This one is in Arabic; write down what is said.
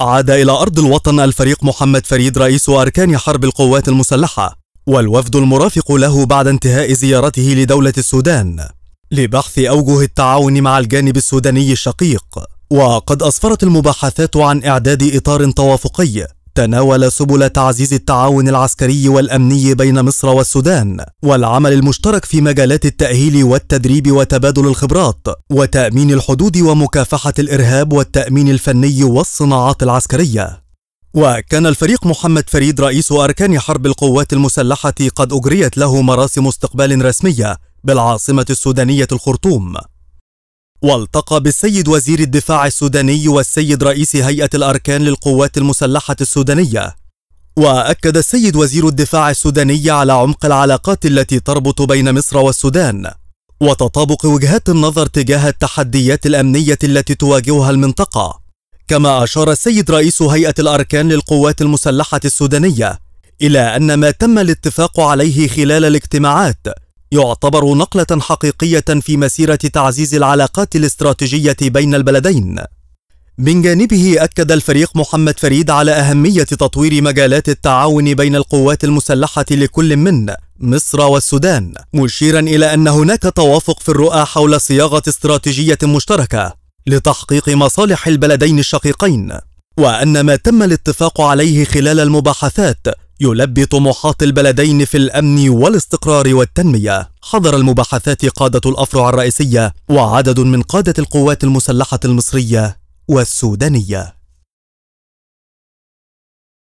عاد إلى أرض الوطن الفريق محمد فريد رئيس أركان حرب القوات المسلحة والوفد المرافق له بعد انتهاء زيارته لدولة السودان لبحث أوجه التعاون مع الجانب السوداني الشقيق وقد أسفرت المباحثات عن إعداد إطار توافقي تناول سبل تعزيز التعاون العسكري والامني بين مصر والسودان والعمل المشترك في مجالات التاهيل والتدريب وتبادل الخبرات وتامين الحدود ومكافحه الارهاب والتامين الفني والصناعات العسكريه وكان الفريق محمد فريد رئيس أركان حرب القوات المسلحة قد أجريت له مراسم استقبال رسمية بالعاصمة السودانية الخرطوم والتقى بالسيد وزير الدفاع السوداني والسيد رئيس هيئة الأركان للقوات المسلحة السودانية وأكد السيد وزير الدفاع السوداني على عمق العلاقات التي تربط بين مصر والسودان وتطابق وجهات النظر تجاه التحديات الأمنية التي تواجهها المنطقة كما أشار السيد رئيس هيئة الأركان للقوات المسلحة السودانية إلى أن ما تم الاتفاق عليه خلال الاجتماعات يعتبر نقلة حقيقية في مسيرة تعزيز العلاقات الاستراتيجية بين البلدين. من جانبه أكد الفريق محمد فريد على أهمية تطوير مجالات التعاون بين القوات المسلحة لكل من مصر والسودان، مشيرا إلى أن هناك توافق في الرؤى حول صياغة استراتيجية مشتركة لتحقيق مصالح البلدين الشقيقين، وأن ما تم الاتفاق عليه خلال المباحثات يلبي طموحات البلدين في الأمن والاستقرار والتنمية حضر المباحثات قادة الأفرع الرئيسية وعدد من قادة القوات المسلحة المصرية والسودانية